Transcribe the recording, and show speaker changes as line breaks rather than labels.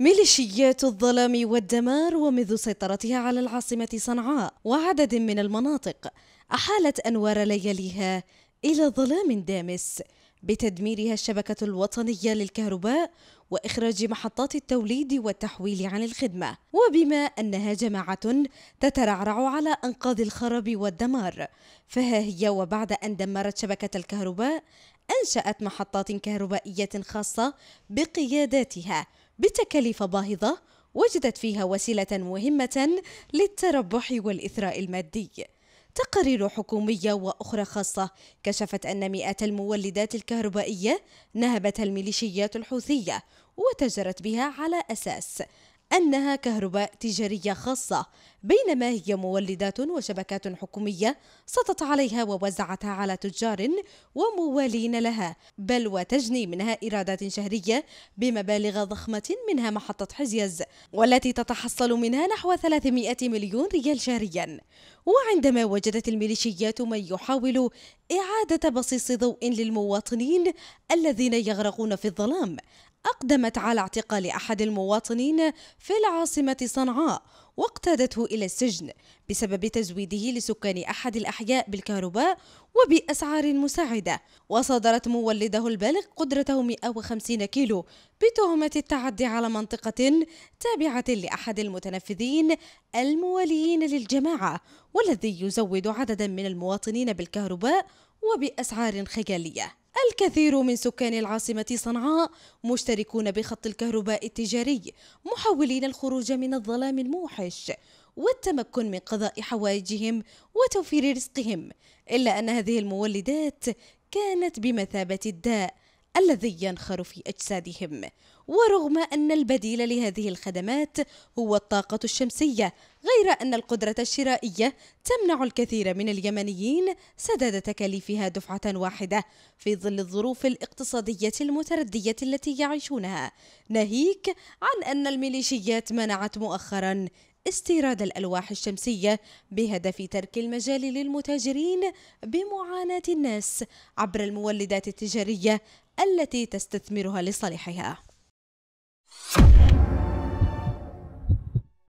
ميليشيات الظلام والدمار ومنذ سيطرتها على العاصمة صنعاء وعدد من المناطق أحالت أنوار لياليها إلى ظلام دامس بتدميرها الشبكة الوطنية للكهرباء وإخراج محطات التوليد والتحويل عن الخدمة وبما أنها جماعة تترعرع على أنقاض الخراب والدمار فها هي وبعد أن دمرت شبكة الكهرباء أنشأت محطات كهربائية خاصة بقياداتها بتكاليف باهظة وجدت فيها وسيلة مهمة للتربح والإثراء المادي تقارير حكومية وأخرى خاصة كشفت أن مئات المولدات الكهربائية نهبتها الميليشيات الحوثية وتجرت بها على أساس أنها كهرباء تجارية خاصة بينما هي مولدات وشبكات حكومية سطت عليها ووزعتها على تجار وموالين لها بل وتجني منها إيرادات شهرية بمبالغ ضخمة منها محطة حزيز والتي تتحصل منها نحو 300 مليون ريال شهريا وعندما وجدت الميليشيات من يحاول إعادة بصيص ضوء للمواطنين الذين يغرقون في الظلام أقدمت على اعتقال أحد المواطنين في العاصمة صنعاء واقتادته إلى السجن بسبب تزويده لسكان أحد الأحياء بالكهرباء وبأسعار مساعدة وصادرت مولده البالغ قدرته 150 كيلو بتهمة التعدي على منطقة تابعة لأحد المتنفذين المواليين للجماعة والذي يزود عددا من المواطنين بالكهرباء وبأسعار خيالية الكثير من سكان العاصمة صنعاء مشتركون بخط الكهرباء التجاري محاولين الخروج من الظلام الموحش والتمكن من قضاء حوائجهم وتوفير رزقهم إلا أن هذه المولدات كانت بمثابة الداء الذي ينخر في أجسادهم ورغم أن البديل لهذه الخدمات هو الطاقة الشمسية غير أن القدرة الشرائية تمنع الكثير من اليمنيين سداد تكاليفها دفعة واحدة في ظل الظروف الاقتصادية المتردية التي يعيشونها ناهيك عن أن الميليشيات منعت مؤخرا استيراد الألواح الشمسية بهدف ترك المجال للمتاجرين بمعاناة الناس عبر المولدات التجارية التي تستثمرها لصالحها